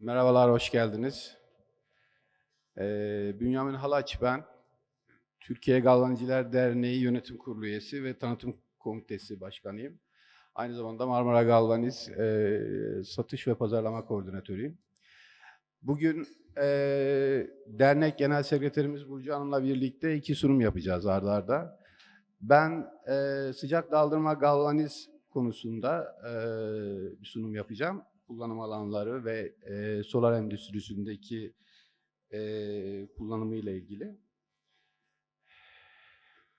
Merhabalar, hoş geldiniz. Ee, Bünyamin Halaç ben. Türkiye Galvanciler Derneği Yönetim Kurulu üyesi ve Tanıtım Komitesi Başkanıyım. Aynı zamanda Marmara Galvaniz e, Satış ve Pazarlama Koordinatörüyüm. Bugün e, dernek genel sekreterimiz Burcu Hanım'la birlikte iki sunum yapacağız ardarda. Arda. Ben e, sıcak daldırma galvaniz konusunda e, bir sunum yapacağım kullanım alanları ve e, solar endüstrisindeki e, kullanımı ile ilgili.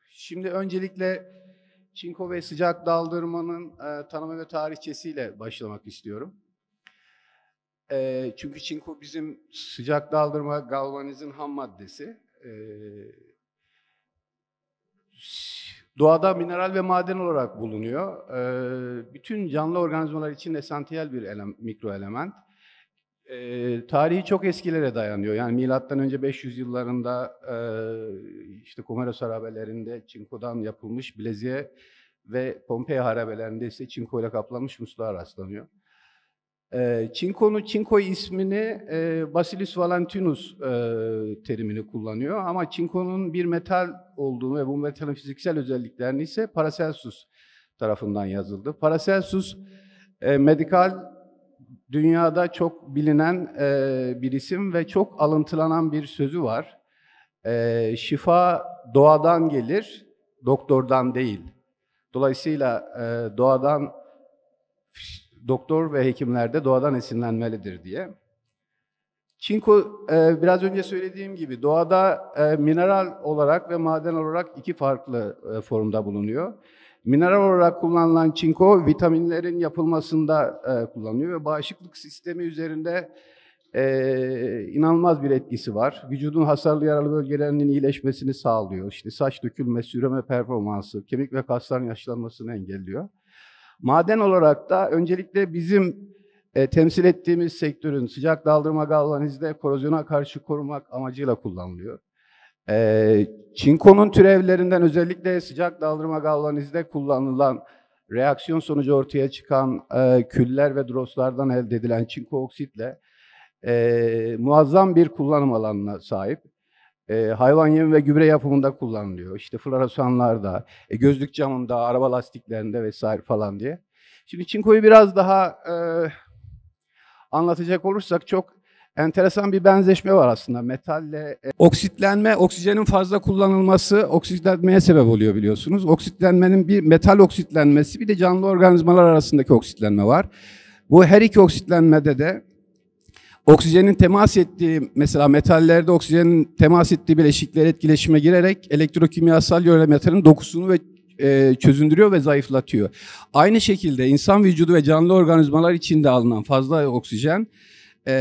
Şimdi öncelikle çinko ve sıcak daldırmanın e, tanımı ve tarihçesiyle başlamak istiyorum. E, çünkü çinko bizim sıcak daldırma galvanizin ham maddesi. E, Doğada mineral ve maden olarak bulunuyor. E, bütün canlı organizmalar için esantiyel bir ele, mikro element. E, tarihi çok eskilere dayanıyor. Yani milattan önce 500 yıllarında e, işte Komeros harabelerinde çinkodan yapılmış bileziğe ve Pompei harabelerinde ise çinko ile kaplanmış musluğa rastlanıyor. E, Çinko'nun Çinko ismini e, Basilis Valentinus e, terimini kullanıyor ama Çinko'nun bir metal olduğunu ve bu metalin fiziksel özelliklerini ise Paracelsus tarafından yazıldı. Paracelsus e, medikal dünyada çok bilinen e, bir isim ve çok alıntılanan bir sözü var. E, şifa doğadan gelir, doktordan değil. Dolayısıyla e, doğadan doktor ve hekimler de doğadan esinlenmelidir diye. Çinko e, biraz önce söylediğim gibi doğada e, mineral olarak ve maden olarak iki farklı e, formda bulunuyor. Mineral olarak kullanılan çinko vitaminlerin yapılmasında kullanılıyor ve bağışıklık sistemi üzerinde inanılmaz bir etkisi var. Vücudun hasarlı yaralı bölgelerinin iyileşmesini sağlıyor. İşte saç dökülmesi, üreme performansı, kemik ve kasların yaşlanmasını engelliyor. Maden olarak da öncelikle bizim e, temsil ettiğimiz sektörün sıcak daldırma galvanizde korozyona karşı korumak amacıyla kullanılıyor. E, çinkonun türevlerinden özellikle sıcak daldırma galvanizde kullanılan reaksiyon sonucu ortaya çıkan e, küller ve droslardan elde edilen çinko oksitle e, muazzam bir kullanım alanına sahip e, hayvan yemi ve gübre yapımında kullanılıyor. İşte floresanlarda, e, gözlük camında, araba lastiklerinde vesaire falan diye. Şimdi çinkoyu biraz daha e, anlatacak olursak çok enteresan bir benzeşme var aslında metalle. E, oksitlenme, oksijenin fazla kullanılması oksitlenmeye sebep oluyor biliyorsunuz. Oksitlenmenin bir metal oksitlenmesi bir de canlı organizmalar arasındaki oksitlenme var. Bu her iki oksitlenmede de Oksijenin temas ettiği mesela metallerde oksijenin temas ettiği bileşikler etkileşime girerek elektrokimyasal metalin dokusunu ve e, çözündürüyor ve zayıflatıyor. Aynı şekilde insan vücudu ve canlı organizmalar içinde alınan fazla oksijen e,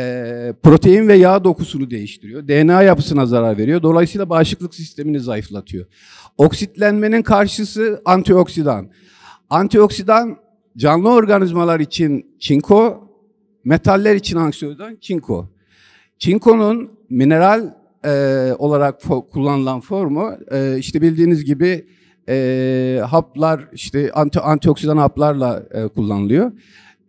protein ve yağ dokusunu değiştiriyor. DNA yapısına zarar veriyor. Dolayısıyla bağışıklık sistemini zayıflatıyor. Oksitlenmenin karşısı antioksidan. Antioksidan canlı organizmalar için çinko, Metaller için anksiyodon çinko. Çinkonun mineral e, olarak fo kullanılan formu e, işte bildiğiniz gibi e, haplar işte anti antioksidan haplarla e, kullanılıyor.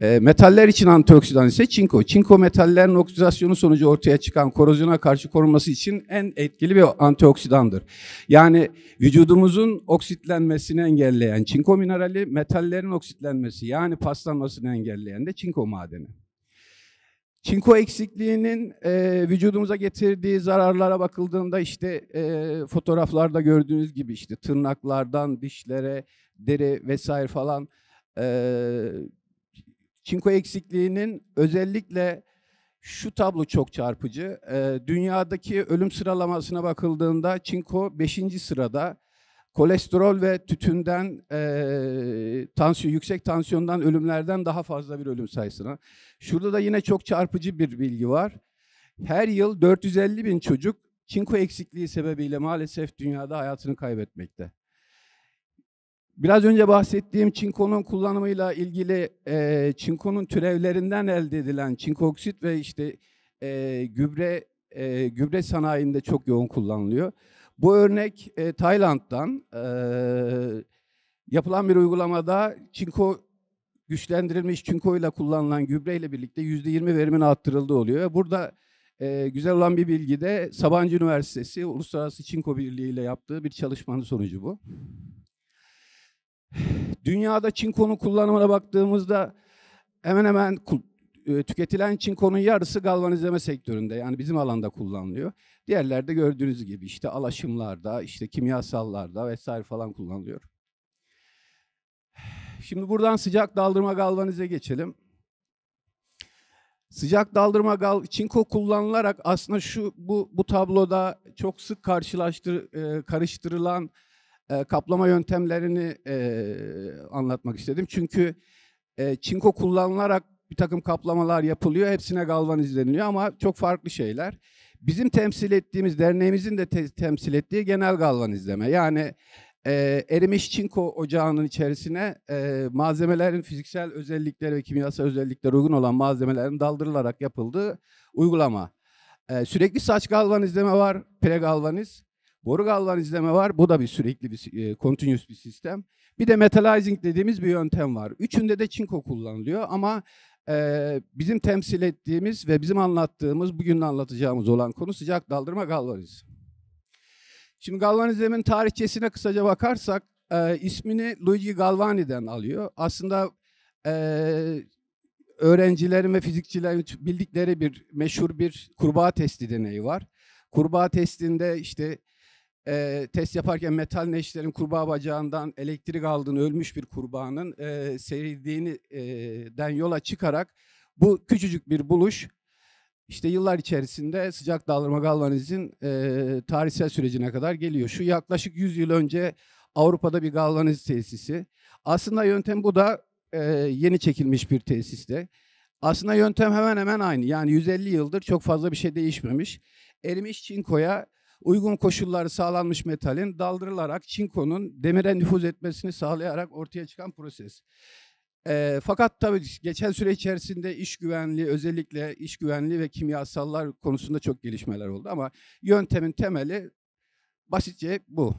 E, metaller için antioksidan ise çinko. Çinko metallerin oksidasyonu sonucu ortaya çıkan korozyona karşı korunması için en etkili bir antioksidandır. Yani vücudumuzun oksitlenmesini engelleyen çinko minerali, metallerin oksitlenmesi yani paslanmasını engelleyen de çinko madeni. Çinko eksikliğinin e, vücudumuza getirdiği zararlara bakıldığında işte e, fotoğraflarda gördüğünüz gibi işte tırnaklardan dişlere, deri vesaire falan e, çinko eksikliğinin özellikle şu tablo çok çarpıcı. E, dünyadaki ölüm sıralamasına bakıldığında çinko 5. sırada kolesterol ve tütünden, e, tansiyon, yüksek tansiyondan ölümlerden daha fazla bir ölüm sayısına. Şurada da yine çok çarpıcı bir bilgi var. Her yıl 450 bin çocuk çinko eksikliği sebebiyle maalesef dünyada hayatını kaybetmekte. Biraz önce bahsettiğim çinkonun kullanımıyla ilgili e, çinkonun türevlerinden elde edilen çinko oksit ve işte e, gübre e, gübre sanayinde çok yoğun kullanılıyor. Bu örnek e, Tayland'dan e, yapılan bir uygulamada çinko güçlendirilmiş çinko ile kullanılan gübreyle birlikte yüzde yirmi verimin arttırıldığı oluyor. burada e, güzel olan bir bilgi de Sabancı Üniversitesi Uluslararası Çinko Birliği ile yaptığı bir çalışmanın sonucu bu. Dünyada çinkonun kullanımına baktığımızda hemen hemen e, tüketilen çinkonun yarısı galvanizleme sektöründe yani bizim alanda kullanılıyor. Diğerlerde gördüğünüz gibi işte alaşımlarda, işte kimyasallarda vesaire falan kullanılıyor. Şimdi buradan sıcak daldırma galvanize geçelim. Sıcak daldırma gal çinko kullanılarak aslında şu bu bu tabloda çok sık karşılaştır e, karıştırılan e, kaplama yöntemlerini e, anlatmak istedim. Çünkü e, çinko kullanılarak bir takım kaplamalar yapılıyor. Hepsine galvan izleniliyor ama çok farklı şeyler. Bizim temsil ettiğimiz derneğimizin de te- temsil ettiği genel galvan izleme. Yani e, erimiş çinko ocağının içerisine e, malzemelerin fiziksel özellikleri ve kimyasal özellikleri uygun olan malzemelerin daldırılarak yapıldığı uygulama. E, sürekli saç galvan izleme var, pre galvaniz. Boru galvan izleme var. Bu da bir sürekli bir e, continuous bir sistem. Bir de metalizing dediğimiz bir yöntem var. Üçünde de çinko kullanılıyor ama bizim temsil ettiğimiz ve bizim anlattığımız, bugün anlatacağımız olan konu sıcak daldırma galvanizm. Şimdi galvanizmin tarihçesine kısaca bakarsak e, ismini Luigi Galvani'den alıyor. Aslında e, öğrencilerin ve fizikçilerin bildikleri bir meşhur bir kurbağa testi deneyi var. Kurbağa testinde işte e, test yaparken metal neşlerin kurbağa bacağından elektrik aldığını ölmüş bir kurbağanın e, serildiğini e, den yola çıkarak bu küçücük bir buluş işte yıllar içerisinde sıcak dağılma galvanizin e, tarihsel sürecine kadar geliyor. Şu yaklaşık 100 yıl önce Avrupa'da bir galvaniz tesisi. Aslında yöntem bu da e, yeni çekilmiş bir tesiste. Aslında yöntem hemen hemen aynı. Yani 150 yıldır çok fazla bir şey değişmemiş. Erimiş çinkoya uygun koşulları sağlanmış metalin daldırılarak çinkonun demire nüfuz etmesini sağlayarak ortaya çıkan proses. E, fakat tabii geçen süre içerisinde iş güvenliği özellikle iş güvenliği ve kimyasallar konusunda çok gelişmeler oldu ama yöntemin temeli basitçe bu.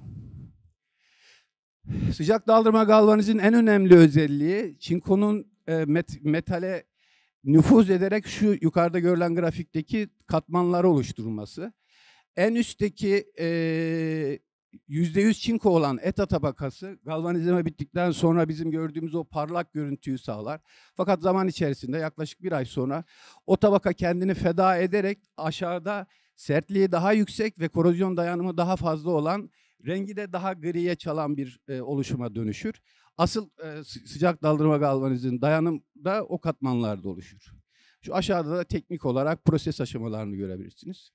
Sıcak daldırma galvanizin en önemli özelliği çinkonun e, met, metale nüfuz ederek şu yukarıda görülen grafikteki katmanları oluşturulması. En üstteki yüzde %100 çinko olan ETA tabakası galvanizme bittikten sonra bizim gördüğümüz o parlak görüntüyü sağlar. Fakat zaman içerisinde yaklaşık bir ay sonra o tabaka kendini feda ederek aşağıda sertliği daha yüksek ve korozyon dayanımı daha fazla olan rengi de daha griye çalan bir e, oluşuma dönüşür. Asıl e, sıcak daldırma galvanizin dayanım da o katmanlarda oluşur. Şu aşağıda da teknik olarak proses aşamalarını görebilirsiniz.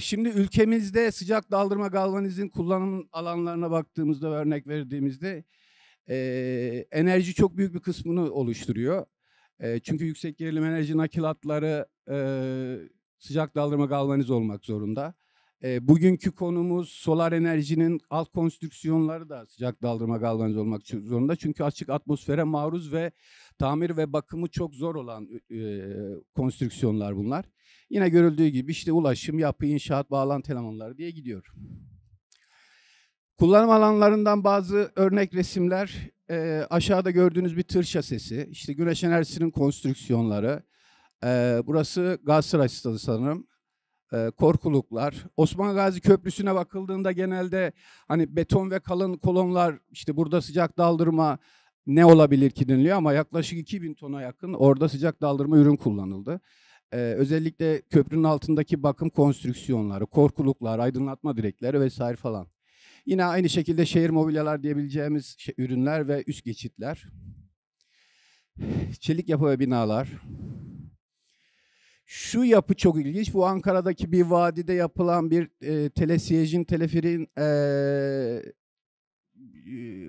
Şimdi ülkemizde sıcak daldırma galvanizin kullanım alanlarına baktığımızda örnek verdiğimizde e, enerji çok büyük bir kısmını oluşturuyor. E, çünkü yüksek gerilim enerji nakil hatları e, sıcak daldırma galvaniz olmak zorunda bugünkü konumuz solar enerjinin alt konstrüksiyonları da sıcak daldırma galvanize olmak zorunda. Çünkü açık atmosfere maruz ve tamir ve bakımı çok zor olan konstrüksiyonlar bunlar. Yine görüldüğü gibi işte ulaşım, yapı, inşaat, bağlantı elemanları diye gidiyor. Kullanım alanlarından bazı örnek resimler aşağıda gördüğünüz bir tır şasesi, işte güneş enerjisinin konstrüksiyonları, e, burası Galatasaray Stadı sanırım, e, korkuluklar. Osman Gazi Köprüsü'ne bakıldığında genelde hani beton ve kalın kolonlar işte burada sıcak daldırma ne olabilir ki deniliyor ama yaklaşık 2000 tona yakın orada sıcak daldırma ürün kullanıldı. Ee, özellikle köprünün altındaki bakım konstrüksiyonları, korkuluklar, aydınlatma direkleri vesaire falan. Yine aynı şekilde şehir mobilyalar diyebileceğimiz ürünler ve üst geçitler. Çelik yapı ve binalar, şu yapı çok ilginç. Bu Ankara'daki bir vadide yapılan bir e, telesiyejin, teleferin e, e,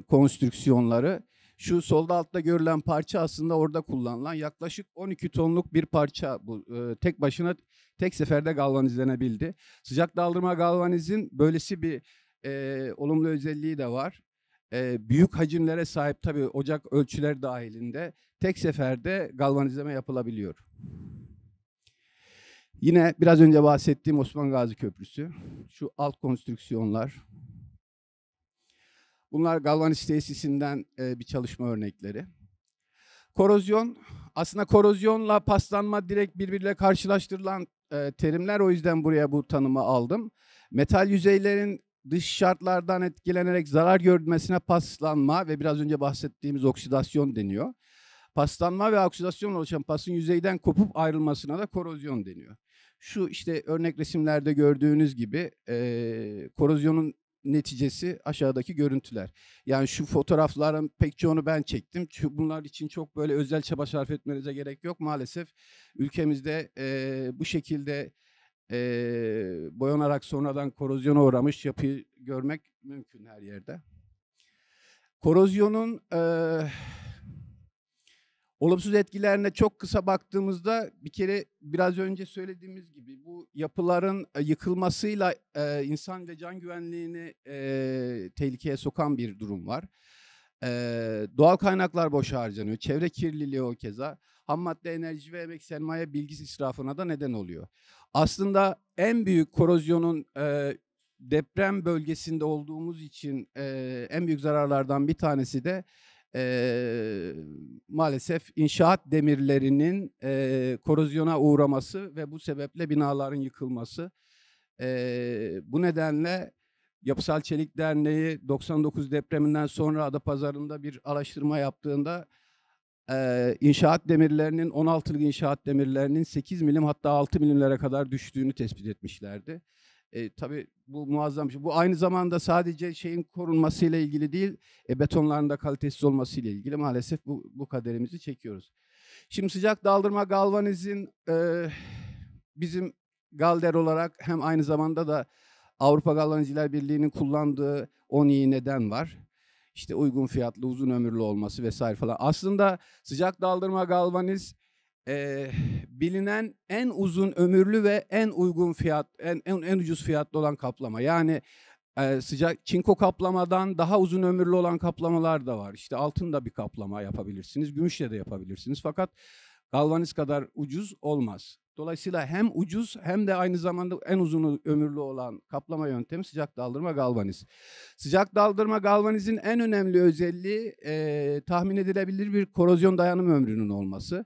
konstrüksiyonları. Şu solda altta görülen parça aslında orada kullanılan yaklaşık 12 tonluk bir parça. Bu e, tek başına tek seferde galvanizlenebildi. Sıcak daldırma galvanizin böylesi bir e, olumlu özelliği de var. E, büyük hacimlere sahip tabii ocak ölçüler dahilinde tek seferde galvanizleme yapılabiliyor. Yine biraz önce bahsettiğim Osman Gazi Köprüsü. Şu alt konstrüksiyonlar. Bunlar galvaniz tesisinden e, bir çalışma örnekleri. Korozyon, aslında korozyonla paslanma direkt birbiriyle karşılaştırılan e, terimler. O yüzden buraya bu tanımı aldım. Metal yüzeylerin dış şartlardan etkilenerek zarar görmesine paslanma ve biraz önce bahsettiğimiz oksidasyon deniyor. Paslanma ve oksidasyonla oluşan pasın yüzeyden kopup ayrılmasına da korozyon deniyor. Şu işte örnek resimlerde gördüğünüz gibi e, korozyonun neticesi aşağıdaki görüntüler. Yani şu fotoğrafların pek çoğunu ben çektim. Çünkü bunlar için çok böyle özel çaba sarf etmenize gerek yok. Maalesef ülkemizde e, bu şekilde e, boyanarak sonradan korozyona uğramış yapıyı görmek mümkün her yerde. Korozyonun e, Olumsuz etkilerine çok kısa baktığımızda bir kere biraz önce söylediğimiz gibi bu yapıların e, yıkılmasıyla e, insan ve can güvenliğini e, tehlikeye sokan bir durum var. E, doğal kaynaklar boş harcanıyor, çevre kirliliği o keza ham madde enerji ve emek sermaye bilgi israfına da neden oluyor. Aslında en büyük korozyonun e, deprem bölgesinde olduğumuz için e, en büyük zararlardan bir tanesi de e, maalesef inşaat demirlerinin e, korozyona uğraması ve bu sebeple binaların yıkılması. E, bu nedenle Yapısal Çelik Derneği 99 depreminden sonra Adapazarı'nda bir araştırma yaptığında e, inşaat demirlerinin 16 inşaat demirlerinin 8 milim hatta 6 milimlere kadar düştüğünü tespit etmişlerdi. E, tabii bu muazzam bir şey. Bu aynı zamanda sadece şeyin korunmasıyla ilgili değil, e, betonların da kalitesiz olmasıyla ilgili maalesef bu, bu kaderimizi çekiyoruz. Şimdi sıcak daldırma galvanizin e, bizim Galder olarak hem aynı zamanda da Avrupa Galvanizciler Birliği'nin kullandığı 10 iyi neden var. İşte uygun fiyatlı, uzun ömürlü olması vesaire falan. Aslında sıcak daldırma galvaniz e, bilinen en uzun ömürlü ve en uygun fiyat, en, en, en ucuz fiyatlı olan kaplama. Yani e, sıcak çinko kaplamadan daha uzun ömürlü olan kaplamalar da var. İşte altın da bir kaplama yapabilirsiniz, gümüşle de yapabilirsiniz. Fakat galvaniz kadar ucuz olmaz. Dolayısıyla hem ucuz hem de aynı zamanda en uzun ömürlü olan kaplama yöntemi sıcak daldırma galvaniz. Sıcak daldırma galvanizin en önemli özelliği e, tahmin edilebilir bir korozyon dayanım ömrünün olması.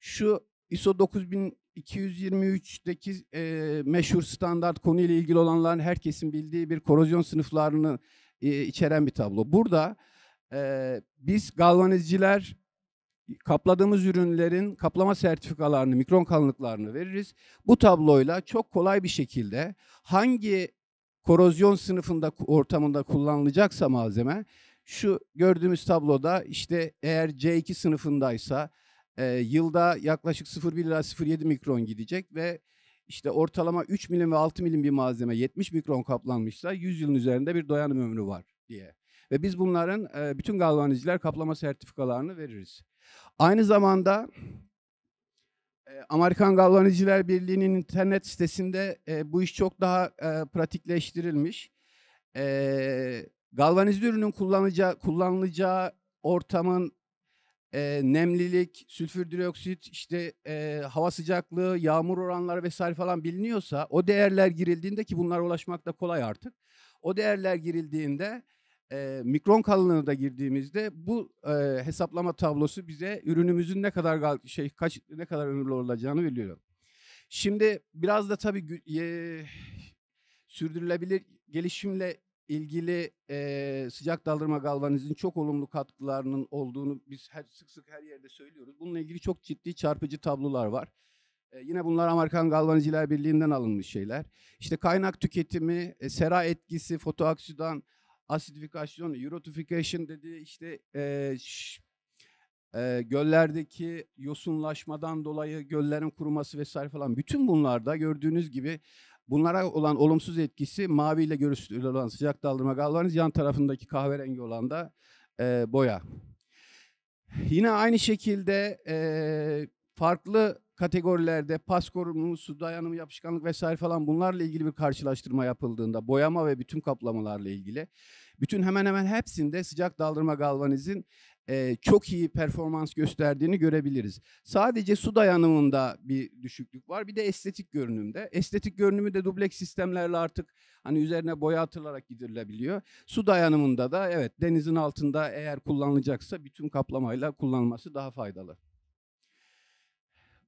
Şu ISO 9223'teki e, meşhur standart konuyla ilgili olanların herkesin bildiği bir korozyon sınıflarını e, içeren bir tablo. Burada e, biz galvanizciler kapladığımız ürünlerin kaplama sertifikalarını, mikron kalınlıklarını veririz. Bu tabloyla çok kolay bir şekilde hangi korozyon sınıfında ortamında kullanılacaksa malzeme şu gördüğümüz tabloda işte eğer C2 sınıfındaysa e, yılda yaklaşık 0,1 ila 0,7 mikron gidecek ve işte ortalama 3 milim ve 6 milim bir malzeme 70 mikron kaplanmışsa 100 yılın üzerinde bir dayanım ömrü var diye. Ve biz bunların e, bütün galvaniciler kaplama sertifikalarını veririz. Aynı zamanda e, Amerikan Galvaniciler Birliği'nin internet sitesinde e, bu iş çok daha e, pratikleştirilmiş. E, galvanizli ürünün kullanılacağı, kullanılacağı ortamın e, nemlilik, sülfür dioksit, işte e, hava sıcaklığı, yağmur oranları vesaire falan biliniyorsa o değerler girildiğinde ki bunlara ulaşmak da kolay artık. O değerler girildiğinde e, mikron kalınlığına da girdiğimizde bu e, hesaplama tablosu bize ürünümüzün ne kadar şey kaç ne kadar ömürlü olacağını biliyor. Şimdi biraz da tabii e, sürdürülebilir gelişimle ilgili e, sıcak daldırma galvanizin çok olumlu katkılarının olduğunu biz her, sık sık her yerde söylüyoruz. Bununla ilgili çok ciddi çarpıcı tablolar var. E, yine bunlar Amerikan Galvaniciler Birliği'nden alınmış şeyler. İşte kaynak tüketimi, e, sera etkisi, fotoaksidan, asidifikasyon, eurotification dediği işte e, şş, e, göllerdeki yosunlaşmadan dolayı göllerin kuruması vesaire falan bütün bunlarda gördüğünüz gibi Bunlara olan olumsuz etkisi mavi ile görüştürülen olan sıcak daldırma galvaniz, yan tarafındaki kahverengi olan da e, boya. Yine aynı şekilde e, farklı kategorilerde pas korumu, su dayanımı, yapışkanlık vesaire falan bunlarla ilgili bir karşılaştırma yapıldığında boyama ve bütün kaplamalarla ilgili bütün hemen hemen hepsinde sıcak daldırma galvanizin çok iyi performans gösterdiğini görebiliriz. Sadece su dayanımında bir düşüklük var. Bir de estetik görünümde. Estetik görünümü de dubleks sistemlerle artık hani üzerine boya atılarak gidirilebiliyor. Su dayanımında da evet denizin altında eğer kullanılacaksa bütün kaplamayla kullanılması daha faydalı.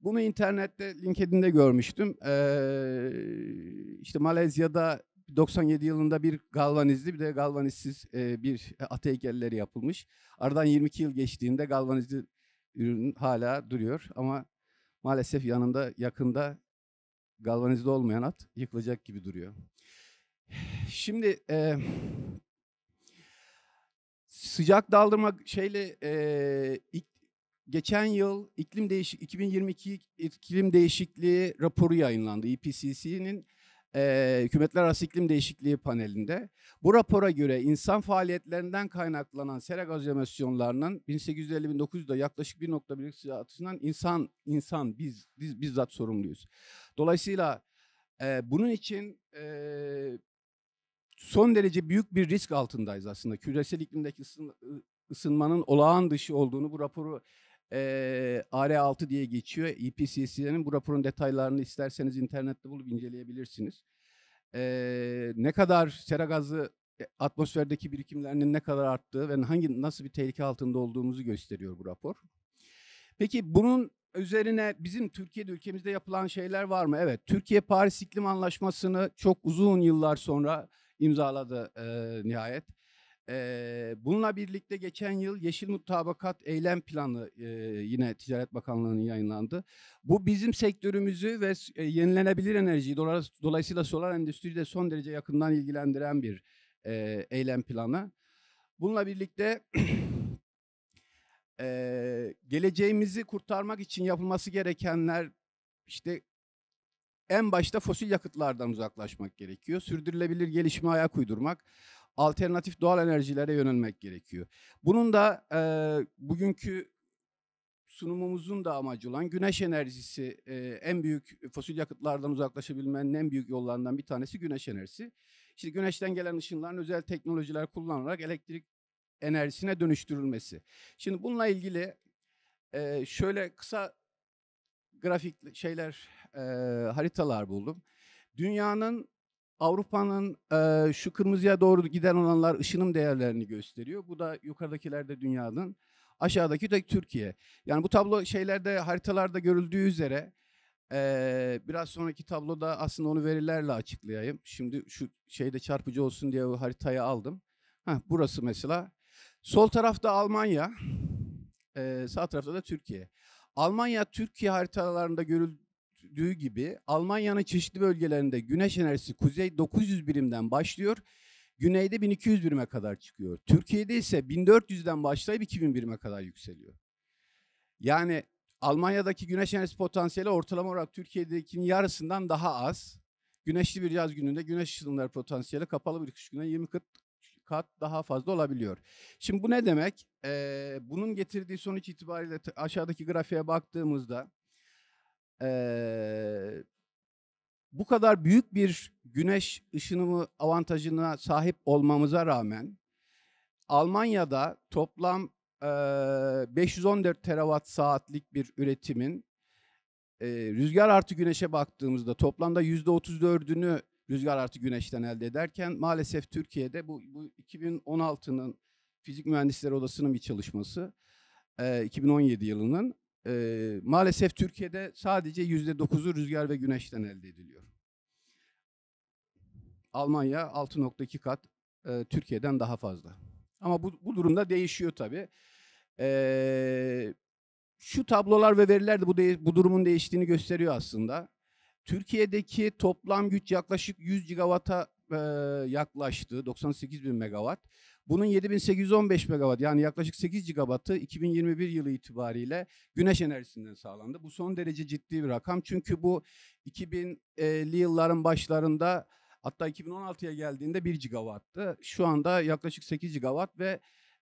Bunu internette LinkedIn'de görmüştüm. Ee, işte Malezya'da 97 yılında bir galvanizli bir de galvanizsiz e, bir e, at heykelleri yapılmış. Aradan 22 yıl geçtiğinde galvanizli ürün hala duruyor ama maalesef yanında yakında galvanizli olmayan at yıkılacak gibi duruyor. Şimdi e, sıcak daldırma şeyle e, ilk, geçen yıl iklim değişik 2022 iklim değişikliği raporu yayınlandı. IPCC'nin e e, Hükümetler Arası İklim Değişikliği panelinde bu rapora göre insan faaliyetlerinden kaynaklanan sera gaz emisyonlarının 1850-1900'da yaklaşık 1.1 sıcaklığından insan insan biz, biz bizzat sorumluyuz. Dolayısıyla e, bunun için e, son derece büyük bir risk altındayız aslında. Küresel iklimdeki ısınmanın olağan dışı olduğunu bu raporu e, AR6 diye geçiyor. IPCC'nin e bu raporun detaylarını isterseniz internette bulup inceleyebilirsiniz. E, ne kadar sera gazı e, atmosferdeki birikimlerinin ne kadar arttığı ve hangi nasıl bir tehlike altında olduğumuzu gösteriyor bu rapor. Peki bunun üzerine bizim Türkiye'de ülkemizde yapılan şeyler var mı? Evet, Türkiye Paris İklim Anlaşması'nı çok uzun yıllar sonra imzaladı e, nihayet bununla birlikte geçen yıl Yeşil Mutabakat Eylem Planı yine Ticaret Bakanlığı'nın yayınlandı. Bu bizim sektörümüzü ve e, yenilenebilir enerjiyi dolayısıyla solar endüstriyi de son derece yakından ilgilendiren bir eylem planı. Bununla birlikte geleceğimizi kurtarmak için yapılması gerekenler işte en başta fosil yakıtlardan uzaklaşmak gerekiyor. Sürdürülebilir gelişime ayak uydurmak alternatif doğal enerjilere yönelmek gerekiyor. Bunun da e, bugünkü sunumumuzun da amacı olan güneş enerjisi e, en büyük fosil yakıtlardan uzaklaşabilmenin en büyük yollarından bir tanesi güneş enerjisi. Şimdi güneşten gelen ışınların özel teknolojiler kullanılarak elektrik enerjisine dönüştürülmesi. Şimdi bununla ilgili e, şöyle kısa grafik şeyler e, haritalar buldum. Dünyanın Avrupa'nın e, şu kırmızıya doğru giden olanlar ışınım değerlerini gösteriyor. Bu da yukarıdakilerde dünyanın, aşağıdaki de Türkiye. Yani bu tablo şeylerde haritalarda görüldüğü üzere e, biraz sonraki tabloda aslında onu verilerle açıklayayım. Şimdi şu şeyde çarpıcı olsun diye bu haritayı aldım. Heh, burası mesela. Sol tarafta Almanya, e, sağ tarafta da Türkiye. Almanya Türkiye haritalarında görüldüğü gördüğü gibi Almanya'nın çeşitli bölgelerinde güneş enerjisi kuzey 900 birimden başlıyor. Güneyde 1200 birime kadar çıkıyor. Türkiye'de ise 1400'den başlayıp 2000 birime kadar yükseliyor. Yani Almanya'daki güneş enerjisi potansiyeli ortalama olarak Türkiye'dekinin yarısından daha az. Güneşli bir yaz gününde güneş ışınları potansiyeli kapalı bir kış gününde 20 kat, kat daha fazla olabiliyor. Şimdi bu ne demek? Ee, bunun getirdiği sonuç itibariyle aşağıdaki grafiğe baktığımızda bu kadar büyük bir güneş ışınımı avantajına sahip olmamıza rağmen Almanya'da toplam e, 514 terawatt saatlik bir üretimin e, rüzgar artı güneşe baktığımızda toplamda %34'ünü rüzgar artı güneşten elde ederken maalesef Türkiye'de bu, bu 2016'nın Fizik Mühendisleri Odası'nın bir çalışması e, 2017 yılının e, maalesef Türkiye'de sadece yüzde dokuzu rüzgar ve güneşten elde ediliyor. Almanya 6.2 kat e, Türkiye'den daha fazla. Ama bu, bu durumda değişiyor tabii. E, şu tablolar ve veriler de bu, de, bu durumun değiştiğini gösteriyor aslında. Türkiye'deki toplam güç yaklaşık 100 gigawata e, yaklaştı, 98 bin megawatt. Bunun 7815 megawatt yani yaklaşık 8 gigawattı 2021 yılı itibariyle güneş enerjisinden sağlandı. Bu son derece ciddi bir rakam çünkü bu 2000'li yılların başlarında hatta 2016'ya geldiğinde 1 gigawattı. Şu anda yaklaşık 8 gigawatt ve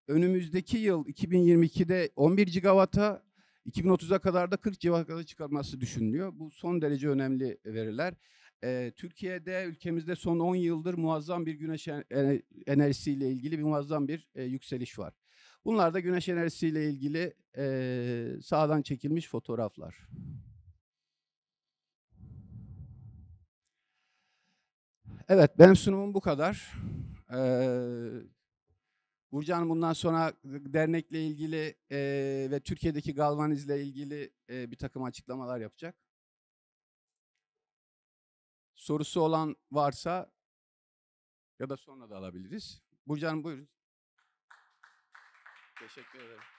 önümüzdeki yıl 2022'de 11 gigawata 2030'a kadar da 40 civarında çıkarması düşünülüyor. Bu son derece önemli veriler. E, Türkiye'de ülkemizde son 10 yıldır muazzam bir güneş enerjisiyle ilgili bir muazzam bir e, yükseliş var. Bunlar da güneş enerjisiyle ilgili e, sağdan çekilmiş fotoğraflar. Evet benim sunumum bu kadar. Ee, Burcu bundan sonra dernekle ilgili e, ve Türkiye'deki galvanizle ilgili e, bir takım açıklamalar yapacak sorusu olan varsa ya da sonra da alabiliriz. Burcu Hanım buyurun. Teşekkür ederim.